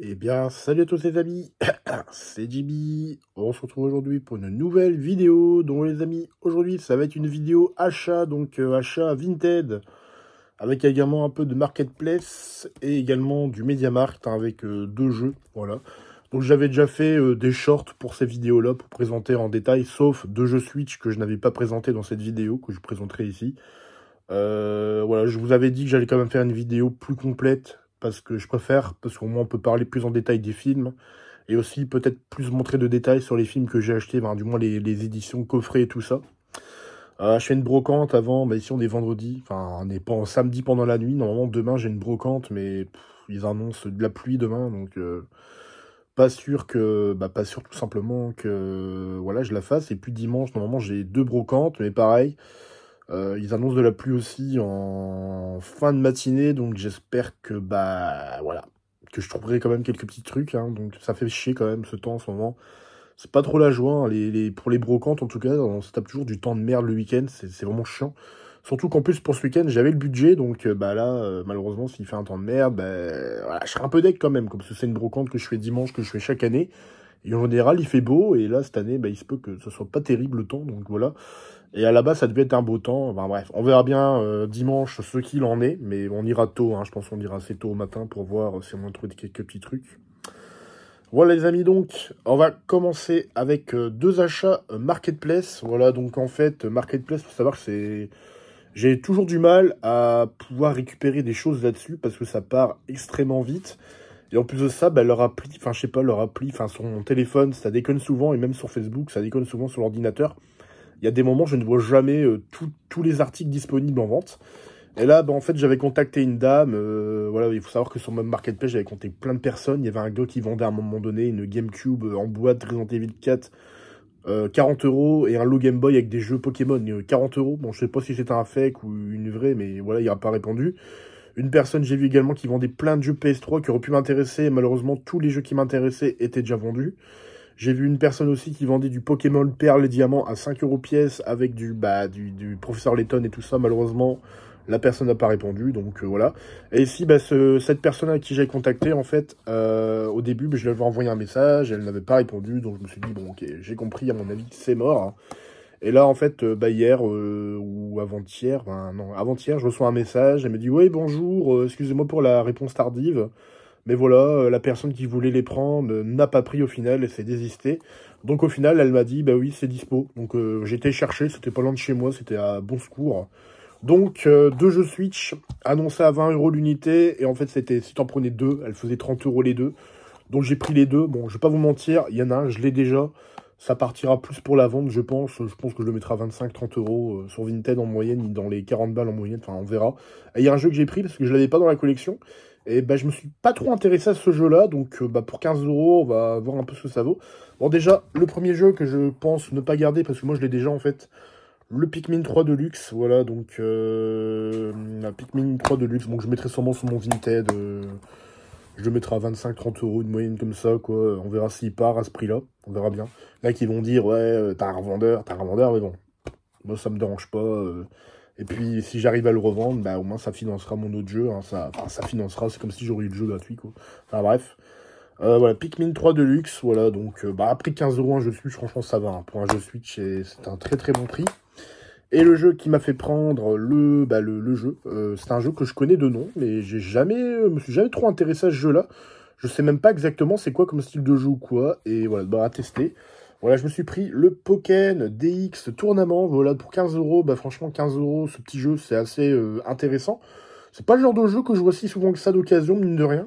Eh bien, salut à tous les amis, c'est Jimmy. On se retrouve aujourd'hui pour une nouvelle vidéo. dont les amis, aujourd'hui, ça va être une vidéo achat, donc euh, achat Vinted, avec également un peu de marketplace et également du MediaMarkt hein, avec euh, deux jeux. Voilà. Donc j'avais déjà fait euh, des shorts pour ces vidéos-là pour présenter en détail, sauf deux jeux Switch que je n'avais pas présenté dans cette vidéo que je présenterai ici. voilà, je vous avais dit que j'allais quand même faire une vidéo plus complète parce que je préfère, parce qu'au moins on peut parler plus en détail des films, et aussi peut-être plus montrer de détails sur les films que j'ai achetés, du moins les, éditions coffrées et tout ça. Euh, je fais une brocante avant, bah, ici on est vendredi, enfin on est pas en samedi pendant la nuit, normalement demain j'ai une brocante, mais ils annoncent de la pluie demain, donc euh, pas sûr que, bah, pas sûr tout simplement que voilà je la fasse, et puis dimanche normalement j'ai deux brocantes, mais pareil, euh, ils annoncent de la pluie aussi en fin de matinée, donc j'espère que bah voilà que je trouverai quand même quelques petits trucs. Hein. donc ça fait chier quand même ce temps en ce moment. C'est pas trop la joie. Hein. les, pour les brocantes en tout cas, on se tape toujours du temps de merde le week-end. C'est vraiment chiant. Surtout qu'en plus pour ce week-end j'avais le budget donc euh, bah là euh, malheureusement s'il fait un temps de merde bah, je serai un peu deck quand même comme c'est une brocante que je fais dimanche que je fais chaque année et en général, il fait beau, et là, cette année, bah, il se peut que ce soit pas terrible le temps, donc voilà. Et à la base, ça devait être un beau temps. Enfin bref, on verra bien euh, dimanche ce qu'il en est, mais on ira tôt. Hein. Je pense qu'on ira assez tôt au matin pour voir si on a trouvé quelques petits trucs. Voilà les amis, donc on va commencer avec euh, deux achats euh, marketplace. Voilà, donc en fait, marketplace, pour savoir que c'est j'ai toujours du mal à pouvoir récupérer des choses là-dessus parce que ça part extrêmement vite. Et en plus de ça, bah, leur appli, enfin je sais pas, leur appli, enfin sur téléphone, ça déconne souvent, et même sur Facebook, ça déconne souvent sur l'ordinateur. Il y a des moments, je ne vois jamais euh, tous les articles disponibles en vente. Et là, bah, en fait, j'avais contacté une dame. Euh, voilà, il faut savoir que sur mon marketplace, j'avais compté plein de personnes. Il y avait un gars qui vendait à un moment donné une GameCube euh, en boîte Resident Evil 4, 40 euros, et un Low Game Boy avec des jeux Pokémon, 40 euros. Bon, je sais pas si c'était un fake ou une vraie, mais voilà, il n'a pas répondu. Une personne, j'ai vu également, qui vendait plein de jeux PS3 qui auraient pu m'intéresser. Malheureusement, tous les jeux qui m'intéressaient étaient déjà vendus. J'ai vu une personne aussi qui vendait du Pokémon Perle et Diamant à 5 euros pièce avec du, bah, du, professeur Letton et tout ça. Malheureusement, la personne n'a pas répondu, donc euh, voilà. Et si bah, ce, cette personne à qui j'ai contacté, en fait, euh, au début, bah, je lui avais envoyé un message, elle n'avait pas répondu, donc je me suis dit, bon, ok, j'ai compris, à mon avis, c'est mort. Hein. Et là, en fait, euh, bah, hier ou avant-hier, ben, non, avant-hier, je reçois un message, elle me dit, oui, bonjour, excusez-moi pour la réponse tardive. Mais voilà, euh, la personne qui voulait les prendre euh, n'a pas pris au final elle s'est désistée. Donc au final, elle m'a dit, bah oui, c'est dispo. Donc euh, j'étais cherché, c'était pas loin de chez moi, c'était à bon secours. Donc deux jeux Switch annoncés à 20 euros l'unité. Et en fait, c'était si t'en prenais deux, elle faisait 30 euros les deux. Donc j'ai pris les deux. Bon, je vais pas vous mentir, il y en a un, je l'ai déjà. Ça partira plus pour la vente, je pense. Je pense que je le mettrai à 25-30 euros sur Vinted en moyenne, dans les 40 balles en moyenne, enfin on verra. Et il y a un jeu que j'ai pris parce que je l'avais pas dans la collection. Et bah, je me suis pas trop intéressé à ce jeu-là, donc euh, bah, pour 15 euros, on va voir un peu ce que ça vaut. Bon, déjà, le premier jeu que je pense ne pas garder, parce que moi je l'ai déjà en fait, le Pikmin 3 Deluxe, voilà, donc euh, un Pikmin 3 luxe, donc je mettrai sûrement sur mon Vinted, euh, je le mettrai à 25-30 euros, une moyenne comme ça, quoi, on verra s'il part à ce prix-là, on verra bien. Là, qui vont dire, ouais, euh, t'as un revendeur, t'as un revendeur, mais bon, moi ça me dérange pas, et puis, si j'arrive à le revendre, bah, au moins, ça financera mon autre jeu. Hein. ça, enfin, ça financera, c'est comme si j'aurais eu le jeu gratuit, quoi. Enfin, bref. Euh, voilà, Pikmin 3 Deluxe, voilà, donc, euh, bah, après 15 euros un jeu Switch, franchement, ça va. Hein. Pour un jeu Switch, c'est un très très bon prix. Et le jeu qui m'a fait prendre le, bah, le, jeu, euh, c'est un jeu que je connais de nom, mais je jamais, me suis jamais trop intéressé à ce jeu-là. Je sais même pas exactement c'est quoi comme style de jeu ou quoi, et voilà, bah, à tester. Voilà, je me suis pris le Pokémon DX Tournament. Voilà, pour 15 euros, bah franchement, 15 euros, ce petit jeu, c'est assez euh, intéressant. C'est pas le genre de jeu que je vois si souvent que ça d'occasion, mine de rien.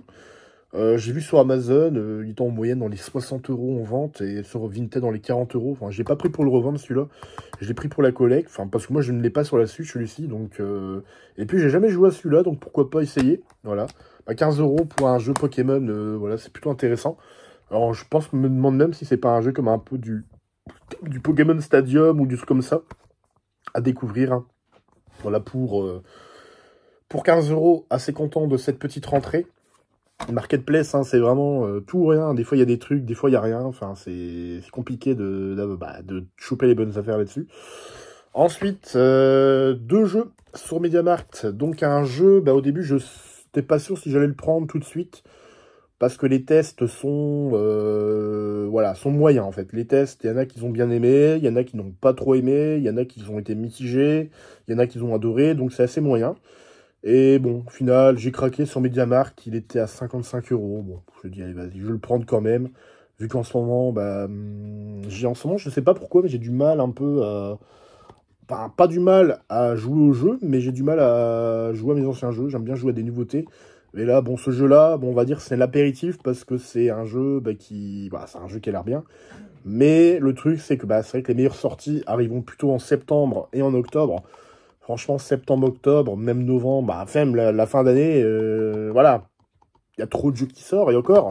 Euh, j'ai vu sur Amazon, euh, il en moyenne dans les 60 euros en vente et sur Vinted dans les 40 euros. Enfin, j'ai pas pris pour le revendre celui-là. Je l'ai pris pour la collecte. Enfin, parce que moi, je ne l'ai pas sur la suite celui-ci. Donc, et puis j'ai jamais joué à celui-là, donc pourquoi pas essayer. Voilà, 15€ bah, 15 euros pour un jeu Pokémon, voilà, c'est plutôt intéressant. Alors, je pense, me demande même si c'est pas un jeu comme un peu du, du Pokémon Stadium ou du truc comme ça à découvrir. Hein. Voilà pour, euh, pour 15 euros, assez content de cette petite rentrée. Marketplace, hein, c'est vraiment euh, tout ou rien. Des fois, il y a des trucs, des fois, il n'y a rien. Enfin, c'est compliqué bah, de, choper les bonnes affaires là-dessus. Ensuite, euh, deux jeux sur MediaMart. Donc, un jeu, bah, au début, je n'étais pas sûr si j'allais le prendre tout de suite parce que les tests sont euh, voilà sont moyens en fait. Les tests, il y en a qui ont bien aimé, il y en a qui n'ont pas trop aimé, il y en a qui ont été mitigés, il y en a qui ont adoré, donc c'est assez moyen. Et bon, au final, j'ai craqué sur Mediamarkt, il était à 55 euros. Bon, je dis allez vas-y, je vais le prendre quand même, vu qu'en ce moment, bah, hmm, j'ai en ce moment, je sais pas pourquoi, mais j'ai du mal un peu à pas du mal à jouer au jeu, mais j'ai du mal à jouer à mes anciens jeux. J'aime bien jouer à des nouveautés. Et là, bon, ce jeu-là, bon, on va dire c'est l'apéritif parce que c'est un jeu bah, qui, bah, c'est un jeu qui a l'air bien. Mais le truc, c'est que bah, c'est vrai que les meilleures sorties arriveront plutôt en septembre et en octobre. Franchement, septembre, octobre, même novembre, bah, même la, fin d'année, euh, voilà, il y a trop de jeux qui sortent et encore.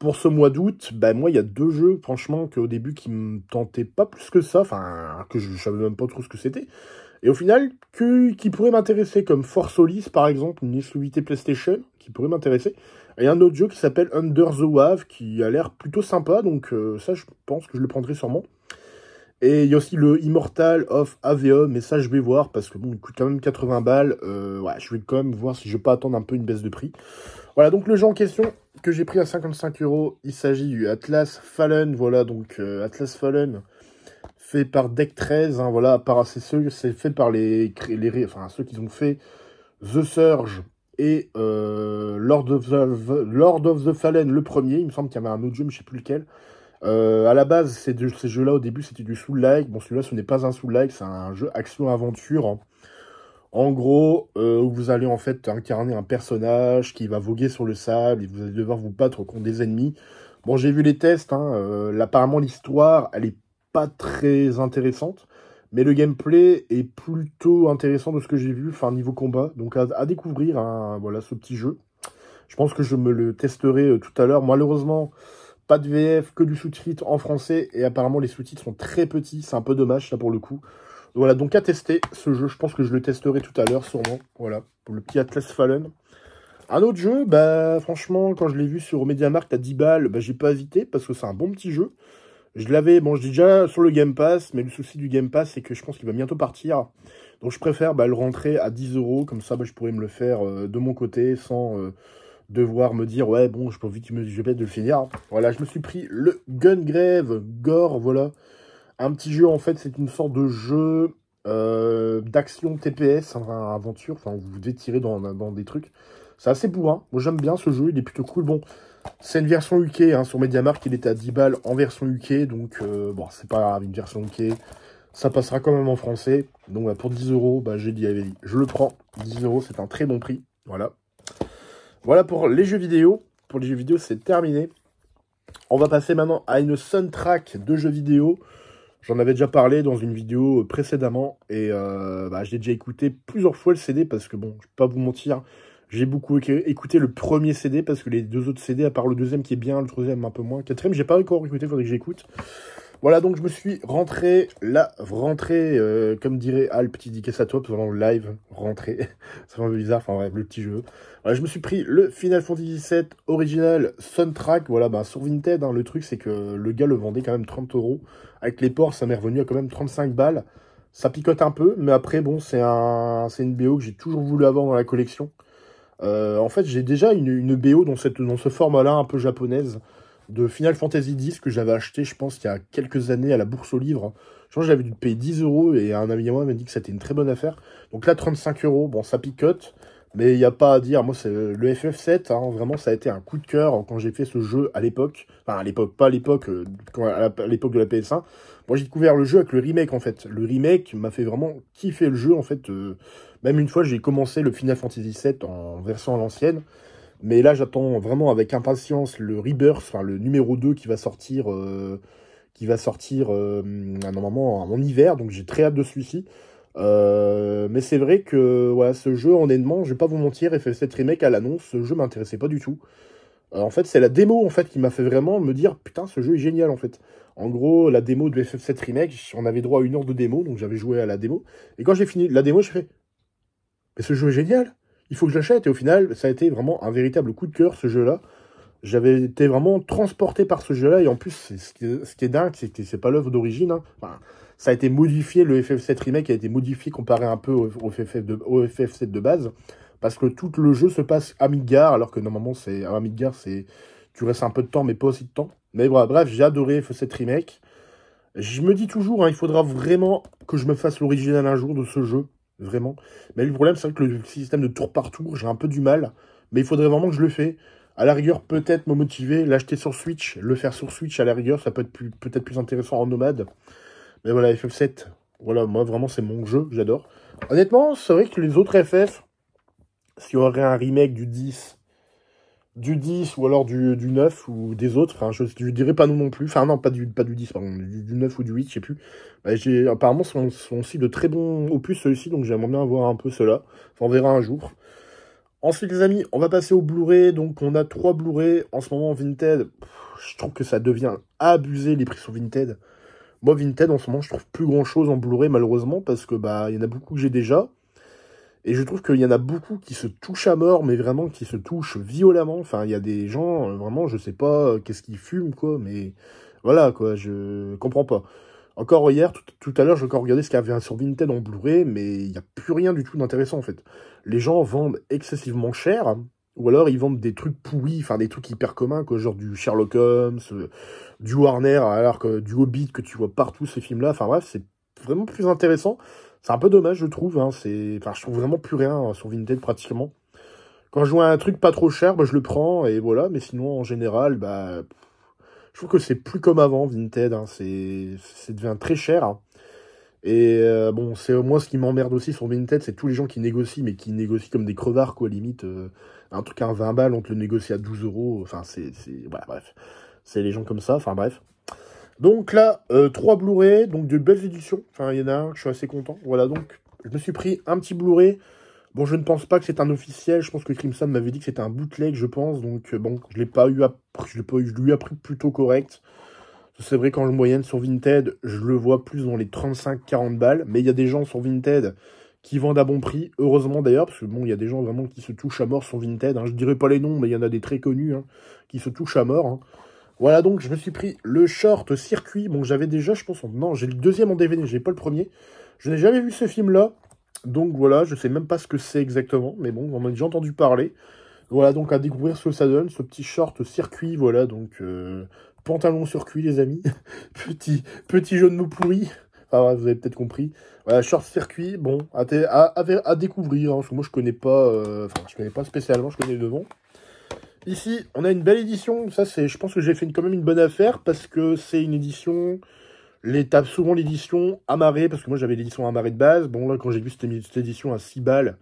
Pour ce mois d'août, bah, moi, il y a deux jeux, franchement, qu'au début qui me tentaient pas plus que ça, enfin, que je, je savais même pas trop ce que c'était. Et au final, qui pourrait m'intéresser, comme Force Solis par exemple, une exclusivité PlayStation, qui pourrait m'intéresser. Et un autre jeu qui s'appelle Under the Wave, qui a l'air plutôt sympa, donc euh, ça je pense que je le prendrai sûrement. Et il y a aussi le Immortal of AVE, mais ça je vais voir, parce que bon, il coûte quand même 80 balles, euh, ouais, je vais quand même voir si je vais pas attendre un peu une baisse de prix. Voilà, donc le jeu en question que j'ai pris à 55 euros, il s'agit du Atlas Fallen, voilà, donc euh, Atlas Fallen, fait par Deck 13, hein, voilà, par c'est fait par les, les enfin, ceux qui ont fait The Surge et euh, Lord, of the, Lord of the Fallen, le premier, il me semble qu'il y avait un autre jeu, mais je sais plus lequel. Euh, à la base, c'est de ces jeux-là, au début, c'était du soul-like. Bon, celui-là, ce n'est pas un soul-like, c'est un jeu action-aventure. Hein. En gros, euh, où vous allez en fait incarner un personnage qui va voguer sur le sable et vous allez devoir vous battre contre des ennemis. Bon, j'ai vu les tests. Hein, apparemment, l'histoire, elle est pas très intéressante. Mais le gameplay est plutôt intéressant de ce que j'ai vu, enfin niveau combat. Donc à, découvrir hein, voilà, ce petit jeu. Je pense que je me le testerai euh, tout à l'heure. Malheureusement, pas de VF, que du sous-titre en français. Et apparemment, les sous-titres sont très petits. C'est un peu dommage, ça, pour le coup. Voilà, donc à tester ce jeu. Je pense que je le testerai tout à l'heure, sûrement. Voilà, pour le petit Atlas Fallen. Un autre jeu, bah franchement, quand je l'ai vu sur MediaMarkt à 10 balles, bah, j'ai pas hésité parce que c'est un bon petit jeu. Je l'avais, bon, je dis déjà sur le Game Pass, mais le souci du Game Pass, c'est que je pense qu'il va bientôt partir. Donc je préfère bah, le rentrer à 10 euros, comme ça bah, je pourrais me le faire euh, de mon côté sans euh, devoir me dire ouais bon je peux vite me je vais de le finir. Voilà, je me suis pris le Gun Grave Gore, voilà. Un petit jeu en fait, c'est une sorte de jeu euh, d'action TPS, hein, aventure, enfin vous vous détirez dans, dans des trucs. C'est assez bourrin. Moi j'aime bien ce jeu, il est plutôt cool. Bon, c'est une version UK, hein, sur Mediamark, il était à 10 balles en version UK, donc euh, bon, c'est pas grave, une version UK, ça passera quand même en français. Donc bah, pour 10 euros, bah, j'ai dit je le prends, 10 euros, c'est un très bon prix, voilà. Voilà pour les jeux vidéo, pour les jeux vidéo c'est terminé. On va passer maintenant à une soundtrack de jeux vidéo. J'en avais déjà parlé dans une vidéo euh, précédemment, et euh, bah, je déjà écouté plusieurs fois le CD, parce que bon, je vais pas vous mentir, j'ai beaucoup écouté le premier CD parce que les deux autres CD, à part le deuxième qui est bien, le troisième un peu moins, quatrième, j'ai pas encore écouté, faudrait que j'écoute. Voilà, donc je me suis rentré, là, rentré, euh, comme dirait Al, petit dédicace à toi, pendant le live, rentré. C'est un peu bizarre, enfin bref, le petit jeu. Voilà, je me suis pris le Final Fantasy VII original soundtrack, voilà, bah, sur Vinted, hein, le truc c'est que le gars le vendait quand même 30 euros, avec les ports ça m'est revenu à quand même 35 balles, ça picote un peu, mais après bon, c'est un, c'est une BO que j'ai toujours voulu avoir dans la collection, euh, en fait, j'ai déjà une, BO dans, cette, dans ce format-là, un peu japonaise, de Final Fantasy X que j'avais acheté, je pense, il y a quelques années à la bourse au livre. Je pense que j'avais dû payer 10 euros et un ami à moi m'a dit que c'était une très bonne affaire. Donc là, 35 euros, bon, ça picote, mais il n'y a pas à dire. Moi, c'est le FF7, hein, vraiment, ça a été un coup de cœur quand j'ai fait ce jeu à l'époque. Enfin, à l'époque, pas à l'époque, euh, à l'époque de la PS1. Moi, j'ai découvert le jeu avec le remake, en fait. Le remake m'a fait vraiment kiffer le jeu, en fait. Euh, même une fois, j'ai commencé le Final Fantasy VII en versant l'ancienne. Mais là, j'attends vraiment avec impatience le Rebirth, enfin, le numéro 2 qui va sortir... Euh, qui va sortir euh, normalement en hiver, donc j'ai très hâte de celui-ci. mais c'est vrai que voilà, ce jeu, en honnêtement, je vais pas vous mentir, FF7 Remake à l'annonce, ce jeu m'intéressait pas du tout. en fait, c'est la démo en fait qui m'a fait vraiment me dire putain, ce jeu est génial en fait. En gros, la démo de FF7 Remake, on avait droit à une heure de démo, donc j'avais joué à la démo. Et quand j'ai fini la démo, je fais Mais ce jeu est génial Il faut que j'achète. Et au final, ça a été vraiment un véritable coup de cœur, ce jeu-là. J'avais été vraiment transporté par ce jeu-là. Et en plus, ce qui, est, dingue, c'est que c'est pas l'œuvre d'origine. Hein. ça a été modifié, le FF7 Remake a été modifié comparé un peu au, FF 7 de base. Parce que tout le jeu se passe à Midgar, alors que normalement, c'est à Midgar, c'est tu restes un peu de temps, mais pas aussi de temps. Mais voilà, bref, j'ai adoré FF7 remake. Je me dis toujours, hein, il faudra vraiment que je me fasse l'original un jour de ce jeu. Vraiment. Mais le problème, c'est que le système de tour par tour, j'ai un peu du mal. Mais il faudrait vraiment que je le fais. À la rigueur, peut-être me motiver, l'acheter sur Switch, le faire sur Switch, à la rigueur, ça peut être peut-être plus intéressant en nomade. Mais voilà, FF7, voilà, moi vraiment c'est mon jeu, j'adore. Honnêtement, c'est vrai que les autres FF, s'il y aurait un remake du 10, du 10 ou alors du, du 9 ou des autres, je, dirais pas non non plus, enfin non pas du, pas du 10 pardon, du, 9 ou du 8 je sais plus, bah, j'ai apparemment sont, sont aussi de très bons opus ceux-ci donc j'aimerais bien avoir un peu cela, enfin, on verra un jour. Ensuite les amis, on va passer au Blu-ray, donc on a trois Blu-ray, en ce moment Vinted, je trouve que ça devient abusé les prix sur Vinted. Moi Vinted en ce moment je trouve plus grand chose en Blu-ray malheureusement parce que bah il y en a beaucoup que j'ai déjà, et je trouve qu'il y en a beaucoup qui se touchent à mort, mais vraiment qui se touchent violemment. Enfin, il y a des gens, euh, vraiment, je sais pas euh, qu'est-ce qu'ils fument, quoi, mais voilà, quoi, je comprends pas. Encore hier, tout, à l'heure, je encore regardé ce qu'il y avait sur Vinted en Blu-ray, mais il n'y a plus rien du tout d'intéressant, en fait. Les gens vendent excessivement cher, ou alors ils vendent des trucs pourris, enfin des trucs hyper communs, quoi, genre du Sherlock Holmes, euh, du Warner, alors que du Hobbit que tu vois partout ces films-là. Enfin bref, c'est vraiment plus intéressant c'est un peu dommage, je trouve. Hein. C'est, enfin, je trouve vraiment plus rien hein, sur Vinted pratiquement. Quand je vois un truc pas trop cher, bah, je le prends et voilà. Mais sinon, en général, bah, je trouve que c'est plus comme avant Vinted. Hein. C'est, c'est devient très cher. Hein. Et euh, bon, c'est moi ce qui m'emmerde aussi sur Vinted, c'est tous les gens qui négocient, mais qui négocient comme des crevards, quoi, limite. Euh, un truc à 20 balles, on te le négocie à 12 euros. Enfin, c'est. c'est... bref. C'est les gens comme ça, enfin bref. Donc là, euh, trois Blu-ray, donc de belles éditions. Enfin, il y en a un, je suis assez content. Voilà, donc je me suis pris un petit Blu-ray. Bon, je ne pense pas que c'est un officiel. Je pense que Crimson m'avait dit que c'était un bootleg, je pense. Donc, euh, bon, je l'ai pas eu à... je l'ai pas je lui ai appris plutôt correct. C'est vrai qu'en moyenne, sur Vinted, je le vois plus dans les 35-40 balles. Mais il y a des gens sur Vinted qui vendent à bon prix. Heureusement d'ailleurs, parce que bon, il y a des gens vraiment qui se touchent à mort sur Vinted. je hein. Je dirais pas les noms, mais il y en a des très connus hein, qui se touchent à mort. Hein. Voilà, donc je me suis pris le short circuit. Bon, j'avais déjà, je pense, non, j'ai le deuxième en DVD, j'ai pas le premier. Je n'ai jamais vu ce film-là. Donc voilà, je sais même pas ce que c'est exactement, mais bon, on en déjà entendu parler. Voilà, donc à découvrir ce que ça donne, ce petit short circuit, voilà, donc euh, pantalon circuit, les amis. petit, petit jeu de mots pourri. Ah, vous avez peut-être compris. Voilà, short circuit, bon, à, découvrir, hein, parce que moi je connais pas, euh, je connais pas spécialement, je connais le Ici, on a une belle édition. Ça, c'est, je pense que j'ai fait quand même une bonne affaire parce que c'est une édition. l'étape, souvent l'édition amarrée, parce que moi j'avais l'édition amarrée de base. Bon, là, quand j'ai vu cette, édition à 6 balles,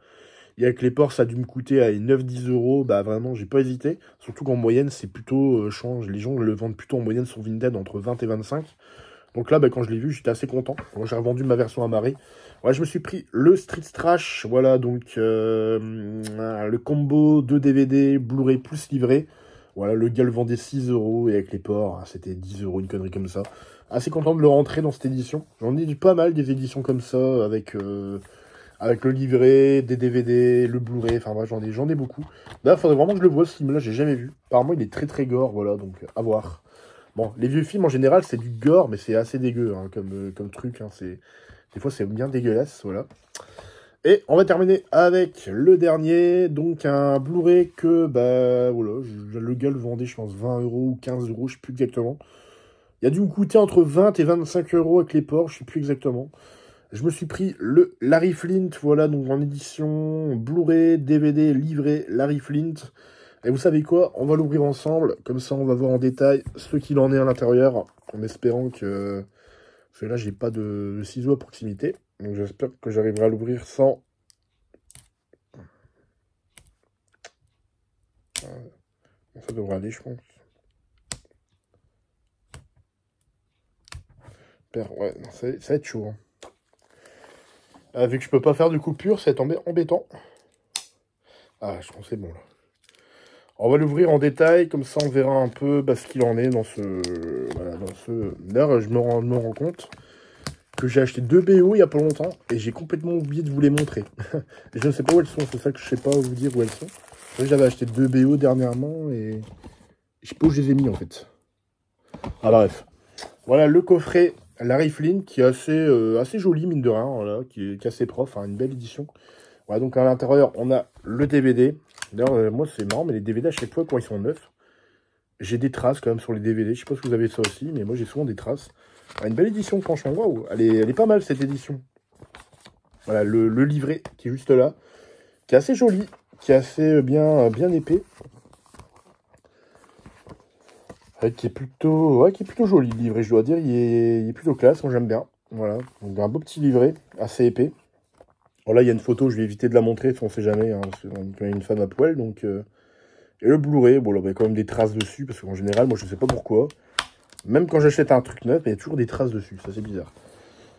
et avec les ports, ça a dû me coûter à 9-10 euros, bah vraiment, j'ai pas hésité. Surtout qu'en moyenne, c'est plutôt euh, change. Les gens le vendent plutôt en moyenne sur Vinted entre 20 et 25. Donc là, ben, quand je l'ai vu, j'étais assez content. J'ai revendu ma version à Marie. je me suis pris le Street Trash. Voilà, donc euh, le combo de DVD, Blu-ray plus livré. Voilà, le gars le vendait 6 euros et avec les ports, hein, c'était 10 euros, une connerie comme ça. Assez content de le rentrer dans cette édition. J'en ai pas mal des éditions comme ça avec. Euh, avec le livret, des DVD, le Blu-ray, enfin bref, j'en ai, j'en ai beaucoup. Là, faudrait vraiment que je le voie, ce film-là, j'ai jamais vu. Apparemment, il est très très gore, voilà, donc à voir. Bon, les vieux films en général, c'est du gore, mais c'est assez dégueu hein, comme, euh, comme truc. Hein, c'est... Des fois, c'est bien dégueulasse, voilà. Et on va terminer avec le dernier, donc un Blu-ray que, bah, voilà, le gars le vendait, je pense, 20 euros ou 15 euros, je sais plus exactement. Il a dû me coûter entre 20 et 25 euros avec les ports, je sais plus exactement. Je me suis pris le Larry Flint, voilà, donc en édition Blu-ray, DVD, livré, Larry Flint. Et vous savez quoi On va l'ouvrir ensemble, comme ça on va voir en détail ce qu'il en est à l'intérieur, en espérant que... Parce que là, j'ai pas de ciseaux à proximité, donc j'espère que j'arriverai à l'ouvrir sans... Ça devrait aller, je pense. Ouais, ça, va être chaud. Hein. Ah, vu que je peux pas faire de coupure, ça va être embêtant. Ah, je pense que c'est bon, là. On va l'ouvrir en détail, comme ça on verra un peu bah, ce qu'il en est dans ce... Voilà, dans ce... je me rends, me rends compte que j'ai acheté deux BO il n'y a pas longtemps et j'ai complètement oublié de vous les montrer. je ne sais pas où elles sont, c'est ça que je ne sais pas vous dire où elles sont. J'avais acheté deux BO dernièrement et je sais pas où je les ai mis en fait. Ah bref. Voilà le coffret La Flynn, qui est assez, euh, assez joli mine de rien, qui, est, assez prof, hein, une belle édition. Voilà donc à l'intérieur on a le DVD, D'ailleurs, euh, moi, c'est marrant, mais les DVD, à chaque fois, quand ils sont neufs, j'ai des traces quand même sur les DVD. Je sais pas si vous avez ça aussi, mais moi, j'ai souvent des traces. Ah, une belle édition, franchement. Waouh, elle est, elle est pas mal, cette édition. Voilà, le, livret qui est juste là, qui est assez joli, qui est assez euh, bien, euh, bien épais. qui est plutôt, ouais, qui est plutôt joli, le livret, je dois dire. Il est, plutôt classe, moi, j'aime bien. Voilà, donc un beau petit livret, assez épais. Alors là, il y a une photo, je vais éviter de la montrer, on ne sait jamais, hein, a une femme à poil, donc... Euh, et le Blu-ray, bon, là, il y a quand même des traces dessus, parce qu'en général, moi, je ne sais pas pourquoi. Même quand j'achète un truc neuf, il y a toujours des traces dessus, ça, c'est bizarre.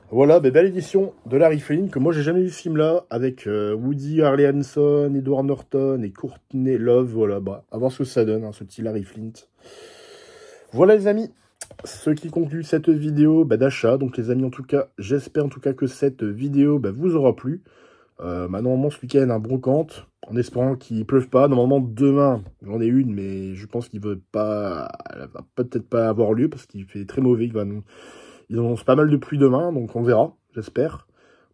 Voilà, ben, belle édition de Larry Flint, que moi, j'ai jamais vu ce film-là, avec euh, Woody Harley Hanson, Edward Norton et Courtney Love, voilà, bah, à voir ce que ça donne, hein, ce petit Larry Flint. Voilà, les amis ce qui conclut cette vidéo bah, d'achat. Donc les amis, en tout cas, j'espère en tout cas que cette vidéo bah, vous aura plu. Euh, bah, normalement, ce week-end, un hein, brocante, en espérant qu'il ne pleuve pas. Normalement, demain, j'en ai une, mais je pense qu'il ne pas, va peut-être pas avoir lieu parce qu'il fait très mauvais. Il va nous... Ils annoncent pas mal de pluie demain, donc on verra, j'espère.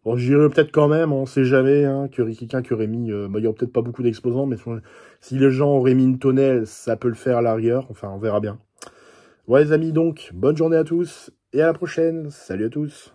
Bon, j'irai peut-être quand même, on sait jamais, hein, que quelqu'un qui aurait mis, il y aura peut-être pas beaucoup d'exposants mais si les gens auraient mis une tonnelle, ça peut le faire à l'arrière, enfin, on verra bien. Ouais les amis, donc, bonne journée à tous et à la prochaine. Salut à tous.